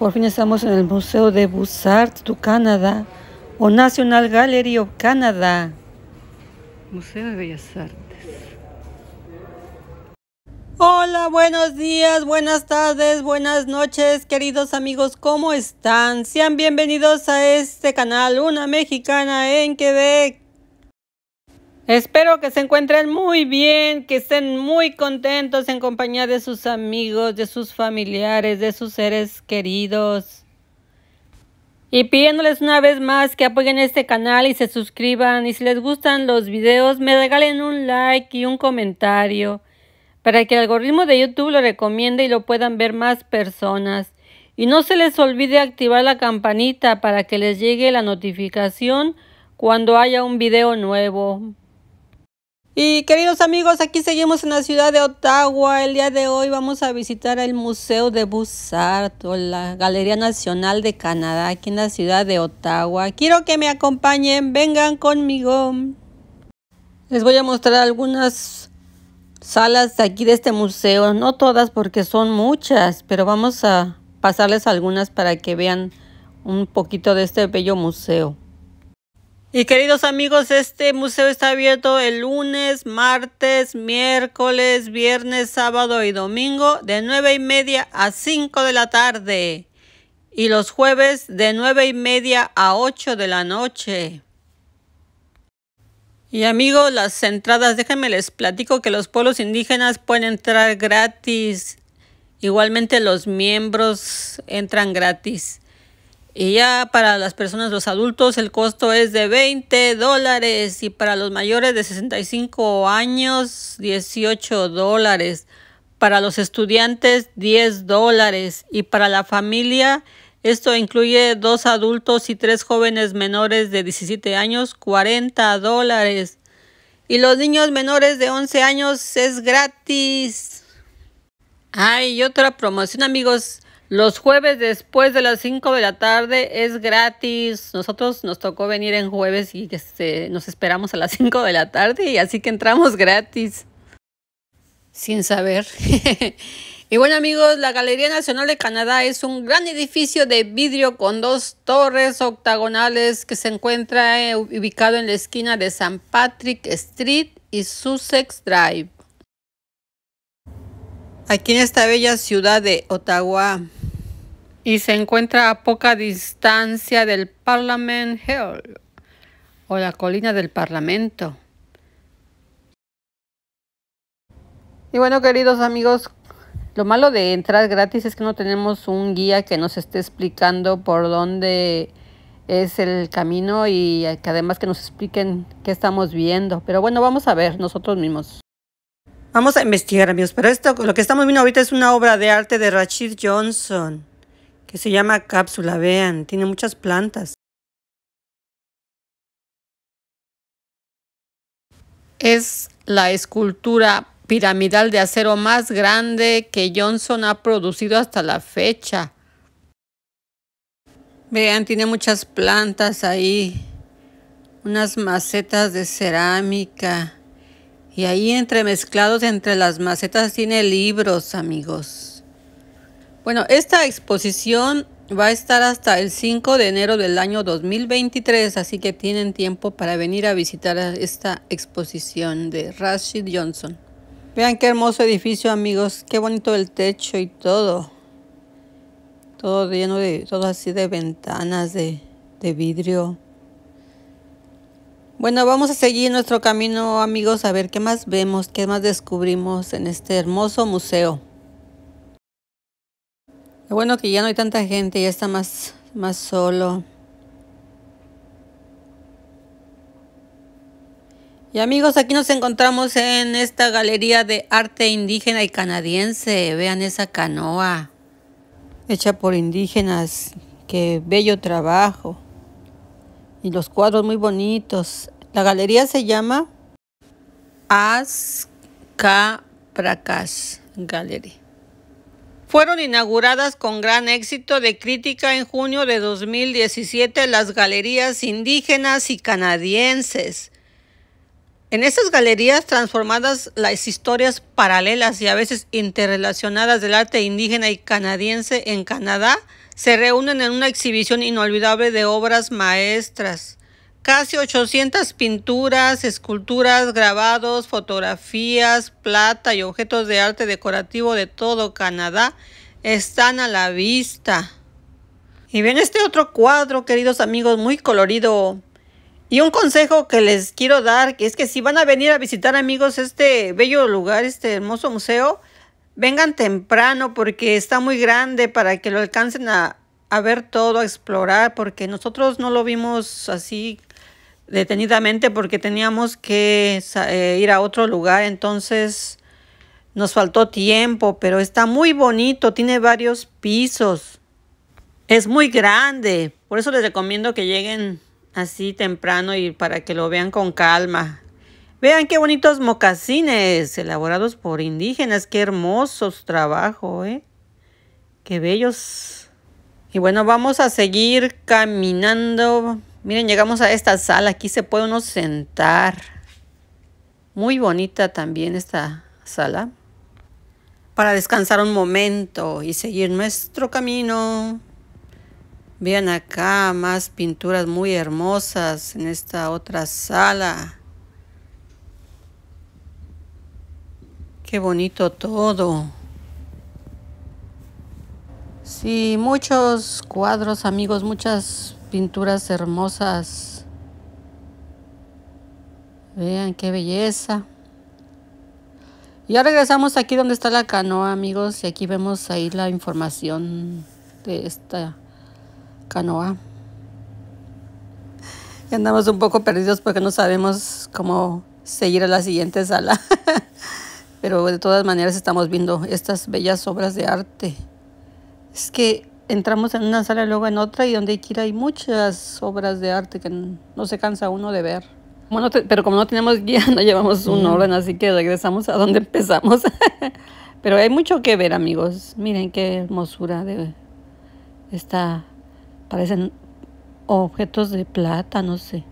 Por fin estamos en el Museo de Busart, tu Canadá o National Gallery of Canada. Museo de Bellas Artes. Hola, buenos días, buenas tardes, buenas noches, queridos amigos, ¿cómo están? Sean bienvenidos a este canal, Una Mexicana en Quebec. Espero que se encuentren muy bien, que estén muy contentos en compañía de sus amigos, de sus familiares, de sus seres queridos. Y pidiéndoles una vez más que apoyen este canal y se suscriban. Y si les gustan los videos, me regalen un like y un comentario para que el algoritmo de YouTube lo recomiende y lo puedan ver más personas. Y no se les olvide activar la campanita para que les llegue la notificación cuando haya un video nuevo. Y queridos amigos, aquí seguimos en la ciudad de Ottawa. El día de hoy vamos a visitar el Museo de Bussard o la Galería Nacional de Canadá, aquí en la ciudad de Ottawa. Quiero que me acompañen, vengan conmigo. Les voy a mostrar algunas salas de aquí de este museo. No todas porque son muchas, pero vamos a pasarles algunas para que vean un poquito de este bello museo. Y queridos amigos, este museo está abierto el lunes, martes, miércoles, viernes, sábado y domingo de nueve y media a 5 de la tarde y los jueves de nueve y media a 8 de la noche. Y amigos, las entradas, déjenme les platico que los pueblos indígenas pueden entrar gratis. Igualmente los miembros entran gratis. Y ya para las personas, los adultos, el costo es de 20 dólares y para los mayores de 65 años, 18 dólares. Para los estudiantes, 10 dólares y para la familia, esto incluye dos adultos y tres jóvenes menores de 17 años, 40 dólares. Y los niños menores de 11 años es gratis. Hay ah, otra promoción, amigos. Los jueves después de las 5 de la tarde es gratis. Nosotros nos tocó venir en jueves y este, nos esperamos a las 5 de la tarde y así que entramos gratis sin saber. y bueno amigos, la Galería Nacional de Canadá es un gran edificio de vidrio con dos torres octagonales que se encuentra eh, ubicado en la esquina de san Patrick Street y Sussex Drive. Aquí en esta bella ciudad de Ottawa. Y se encuentra a poca distancia del Parliament Hill o la colina del Parlamento. Y bueno, queridos amigos, lo malo de entrar gratis es que no tenemos un guía que nos esté explicando por dónde es el camino y que además que nos expliquen qué estamos viendo. Pero bueno, vamos a ver nosotros mismos. Vamos a investigar, amigos. Pero esto, lo que estamos viendo ahorita es una obra de arte de Rachid Johnson que se llama Cápsula. Vean, tiene muchas plantas. Es la escultura piramidal de acero más grande que Johnson ha producido hasta la fecha. Vean, tiene muchas plantas ahí, unas macetas de cerámica. Y ahí entremezclados entre las macetas tiene libros, amigos. Bueno, esta exposición va a estar hasta el 5 de enero del año 2023, así que tienen tiempo para venir a visitar esta exposición de Rashid Johnson. Vean qué hermoso edificio, amigos. Qué bonito el techo y todo. Todo lleno de, todo así de ventanas, de, de vidrio. Bueno, vamos a seguir nuestro camino, amigos, a ver qué más vemos, qué más descubrimos en este hermoso museo. Es bueno que ya no hay tanta gente, ya está más, más solo. Y amigos, aquí nos encontramos en esta galería de arte indígena y canadiense. Vean esa canoa hecha por indígenas. Qué bello trabajo. Y los cuadros muy bonitos. La galería se llama Aska Prakash Gallery. Fueron inauguradas con gran éxito de crítica en junio de 2017 las galerías indígenas y canadienses en esas galerías transformadas las historias paralelas y a veces interrelacionadas del arte indígena y canadiense en Canadá se reúnen en una exhibición inolvidable de obras maestras. Casi 800 pinturas, esculturas, grabados, fotografías, plata y objetos de arte decorativo de todo Canadá están a la vista. Y ven este otro cuadro, queridos amigos, muy colorido. Y un consejo que les quiero dar, es que si van a venir a visitar amigos este bello lugar, este hermoso museo, vengan temprano porque está muy grande para que lo alcancen a, a ver todo, a explorar, porque nosotros no lo vimos así detenidamente porque teníamos que eh, ir a otro lugar, entonces nos faltó tiempo, pero está muy bonito, tiene varios pisos, es muy grande, por eso les recomiendo que lleguen así temprano y para que lo vean con calma. Vean qué bonitos mocasines elaborados por indígenas, qué hermosos trabajo, ¿eh? Qué bellos. Y bueno, vamos a seguir caminando. Miren, llegamos a esta sala, aquí se puede uno sentar. Muy bonita también esta sala. Para descansar un momento y seguir nuestro camino. Vean acá más pinturas muy hermosas en esta otra sala. Qué bonito todo. Sí, muchos cuadros, amigos, muchas pinturas hermosas. Vean qué belleza. Ya regresamos aquí donde está la canoa, amigos, y aquí vemos ahí la información de esta canoa. andamos un poco perdidos porque no sabemos cómo seguir a la siguiente sala. Pero de todas maneras estamos viendo estas bellas obras de arte. Es que entramos en una sala y luego en otra y donde quiera hay muchas obras de arte que no se cansa uno de ver. Bueno, pero como no tenemos guía, no llevamos un orden, así que regresamos a donde empezamos. pero hay mucho que ver, amigos. Miren qué hermosura de esta parecen objetos de plata, no sé.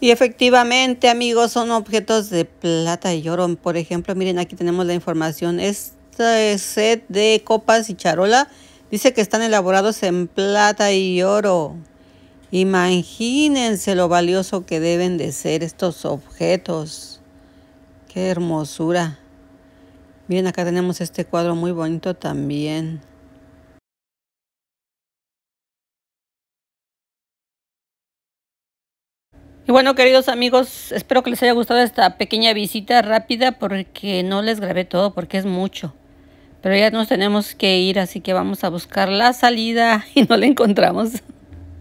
Y efectivamente, amigos, son objetos de plata y oro. Por ejemplo, miren, aquí tenemos la información. Este set de copas y charola dice que están elaborados en plata y oro. Imagínense lo valioso que deben de ser estos objetos. Qué hermosura. Miren, acá tenemos este cuadro muy bonito también. Y bueno, queridos amigos, espero que les haya gustado esta pequeña visita rápida porque no les grabé todo porque es mucho. Pero ya nos tenemos que ir, así que vamos a buscar la salida y no la encontramos.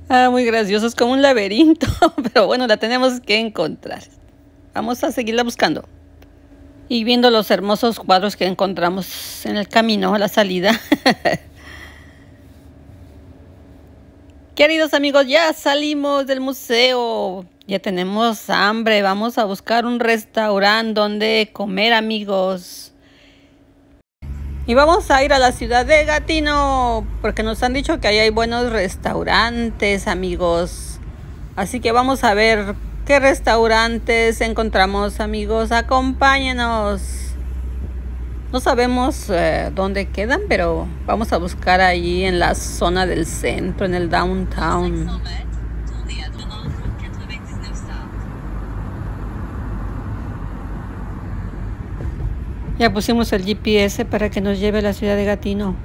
Ah, muy gracioso, es como un laberinto, pero bueno, la tenemos que encontrar. Vamos a seguirla buscando. Y viendo los hermosos cuadros que encontramos en el camino a la salida. Queridos amigos, ya salimos del museo. Ya tenemos hambre, vamos a buscar un restaurante donde comer amigos. Y vamos a ir a la ciudad de Gatino, porque nos han dicho que ahí hay buenos restaurantes amigos. Así que vamos a ver qué restaurantes encontramos amigos, acompáñenos. No sabemos eh, dónde quedan, pero vamos a buscar allí en la zona del centro, en el downtown. Ya pusimos el GPS para que nos lleve a la ciudad de Gatino.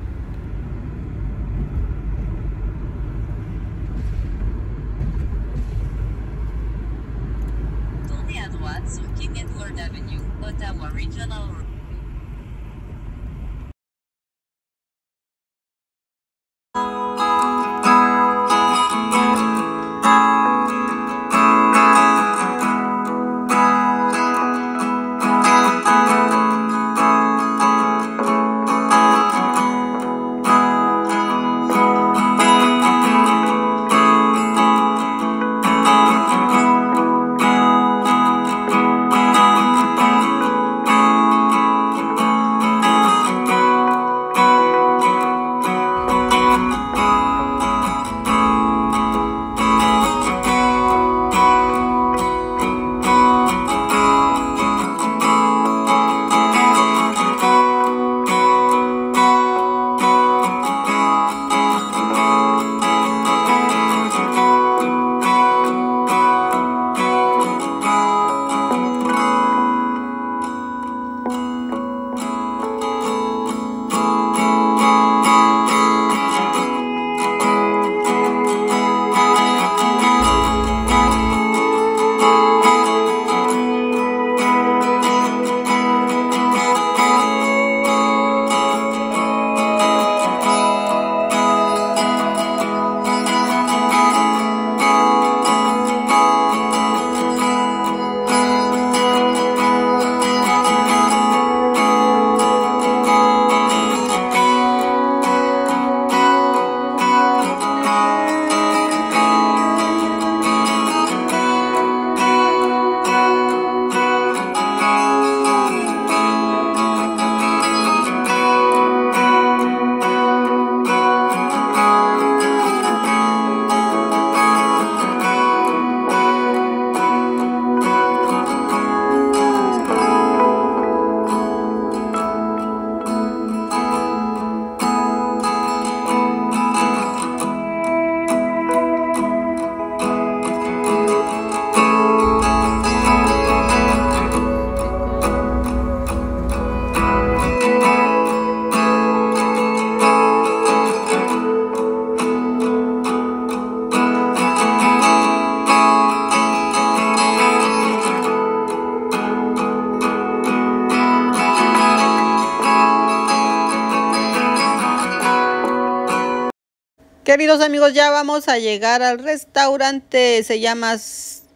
amigos, ya vamos a llegar al restaurante, se llama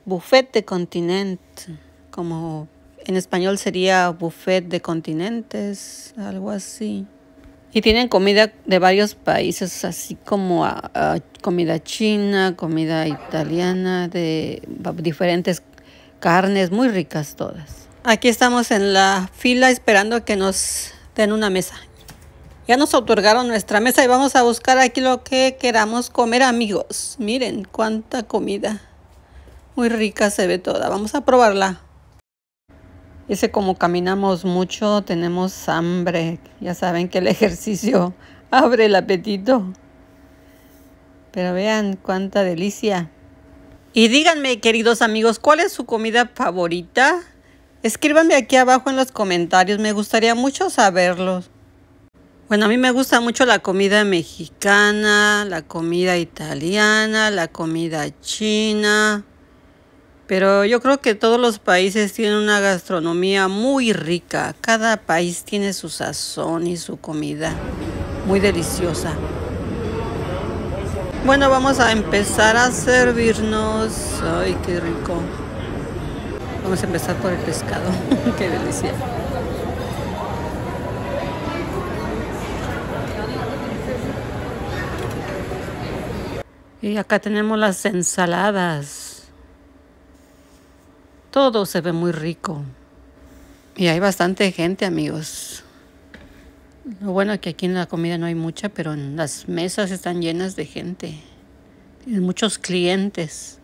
Buffet de Continent, como en español sería Buffet de Continentes, algo así. Y tienen comida de varios países, así como ah, ah, comida china, comida italiana, de diferentes carnes, muy ricas todas. Aquí estamos en la fila esperando que nos den una mesa. Ya nos otorgaron nuestra mesa y vamos a buscar aquí lo que queramos comer, amigos. Miren cuánta comida. Muy rica se ve toda. Vamos a probarla. Dice, como caminamos mucho, tenemos hambre. Ya saben que el ejercicio abre el apetito. Pero vean cuánta delicia. Y díganme, queridos amigos, ¿cuál es su comida favorita? Escríbanme aquí abajo en los comentarios. Me gustaría mucho saberlos. Bueno, a mí me gusta mucho la comida mexicana, la comida italiana, la comida china, pero yo creo que todos los países tienen una gastronomía muy rica. Cada país tiene su sazón y su comida muy deliciosa. Bueno, vamos a empezar a servirnos. Ay, qué rico. Vamos a empezar por el pescado. qué delicia. Y acá tenemos las ensaladas. Todo se ve muy rico. Y hay bastante gente, amigos. Lo bueno es que aquí en la comida no hay mucha, pero en las mesas están llenas de gente. Y muchos clientes.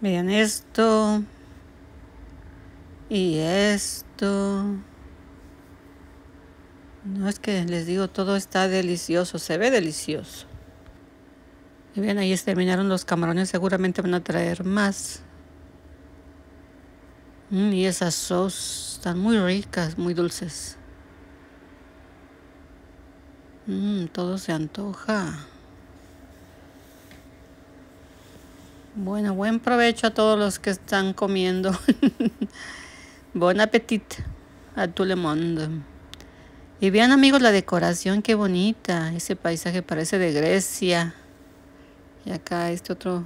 Vean esto. Y esto. No es que les digo, todo está delicioso, se ve delicioso. Bien, ahí terminaron los camarones. Seguramente van a traer más. Mm, y esas sos están muy ricas, muy dulces. Mm, todo se antoja. Bueno, buen provecho a todos los que están comiendo. Buen apetito a tu le monde. Y vean amigos la decoración, qué bonita. Ese paisaje parece de Grecia. Y acá este otro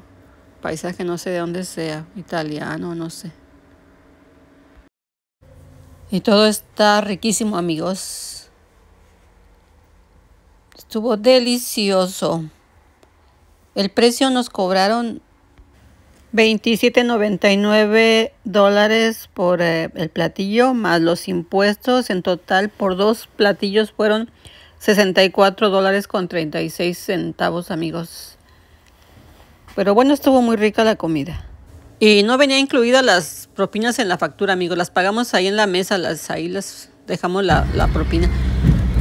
paisaje, no sé de dónde sea, italiano, no sé. Y todo está riquísimo, amigos. Estuvo delicioso. El precio nos cobraron 27.99 dólares por eh, el platillo, más los impuestos. En total, por dos platillos fueron 64 dólares con 36 centavos, amigos. Pero bueno, estuvo muy rica la comida. Y no venía incluidas las propinas en la factura, amigos. Las pagamos ahí en la mesa, las, ahí las dejamos la, propina.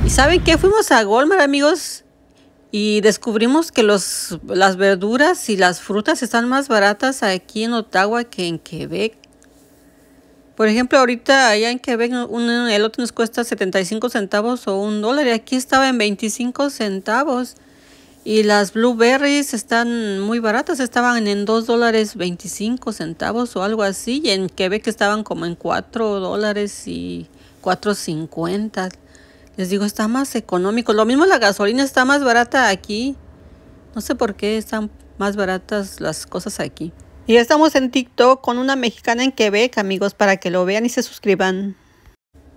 ¿Y saben qué? Fuimos a Walmart, amigos, y descubrimos que los, las verduras y las frutas están más baratas aquí en Ottawa que en Quebec. Por ejemplo, ahorita allá en Quebec el elote nos cuesta 75 centavos o un dólar y aquí estaba en 25 centavos. Y las blueberries están muy baratas, estaban en 2 dólares 25 centavos o algo así. Y en Quebec estaban como en 4 dólares y 4.50. Les digo, está más económico. Lo mismo la gasolina está más barata aquí. No sé por qué están más baratas las cosas aquí. Y estamos en TikTok con una mexicana en Quebec, amigos, para que lo vean y se suscriban.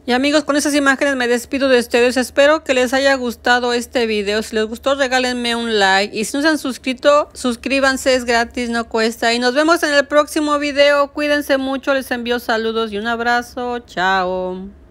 Y amigos, con esas imágenes me despido de ustedes. Espero que les haya gustado este video. Si les gustó, regálenme un like. Y si no se han suscrito, suscríbanse, es gratis, no cuesta. Y nos vemos en el próximo video. Cuídense mucho, les envío saludos y un abrazo. Chao.